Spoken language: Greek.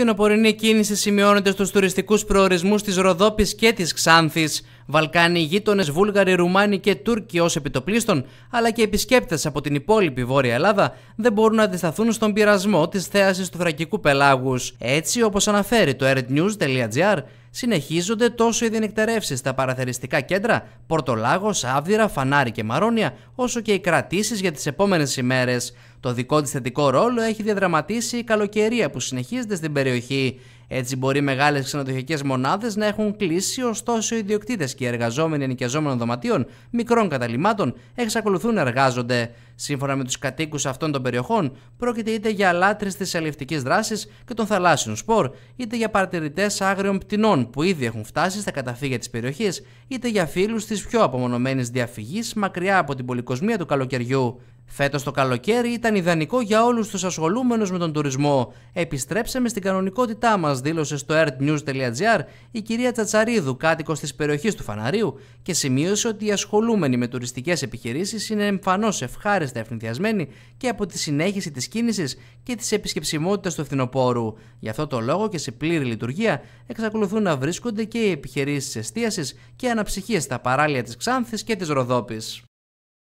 Φθινοπορεινή κίνηση σημειώνεται στους τουριστικούς προορισμούς της Ροδόπης και της Ξάνθης. Βαλκάνοι, γείτονες, Βούλγαροι, Ρουμάνοι και Τούρκοι ως επιτοπλίστων, αλλά και επισκέπτες από την υπόλοιπη Βόρεια Ελλάδα δεν μπορούν να αντισταθούν στον πειρασμό της θέασης του θρακικού πελάγους. Έτσι, όπως αναφέρει το airnews.gr, συνεχίζονται τόσο οι διενεκτερεύσει στα παραθεριστικά κέντρα, Πορτολάγος, Άβδηρα, Φανάρι και Μαρόνια, όσο και οι κρατήσεις για τις επόμενες ημέρες. Το δικό της θετικό ρόλο έχει διαδραματίσει η καλοκαιρία που συνεχίζεται στην περιοχή. Έτσι μπορεί μεγάλες ξενοδοχειακές μονάδες να έχουν κλείσει, ωστόσο οι ιδιοκτήτες και οι εργαζόμενοι ενοικιαζόμενων δωματίων μικρών καταλήμματων εξακολουθούν να εργάζονται. Σύμφωνα με τους κατοίκους αυτών των περιοχών, πρόκειται είτε για αλάτρες της αλληλευτικής δράσης και των θαλάσσιων σπορ, είτε για παρατηρητές άγριων πτηνών που ήδη έχουν φτάσει στα καταφύγια της περιοχής, είτε για φίλους της πιο απομονωμένης διαφυγής μακριά από την πολυκοσμία του καλοκαιριού. Φέτος το καλοκαίρι ήταν ιδανικό για όλους τους ασχολούμενους με τον τουρισμό. Επιστρέψαμε στην κανονικότητά μας, δήλωσε στο earthnews.gr η κυρία Τσατσαρίδου, κάτοικος της περιοχής του Φαναρίου και σημείωσε ότι οι ασχολούμενοι με τουριστικές επιχειρήσεις είναι εμφανώς ευχάριστα ευνηθιασμένοι και από τη συνέχιση της κίνησης και της επισκεψιμότητας του φθινοπόρου. Γι' αυτό το λόγο και σε πλήρη λειτουργία εξακολουθούν να βρίσκονται και οι επιχειρήσεις εστίασης και αναψυχής στα παράλια της Ξάνθης και της Ροδόπης.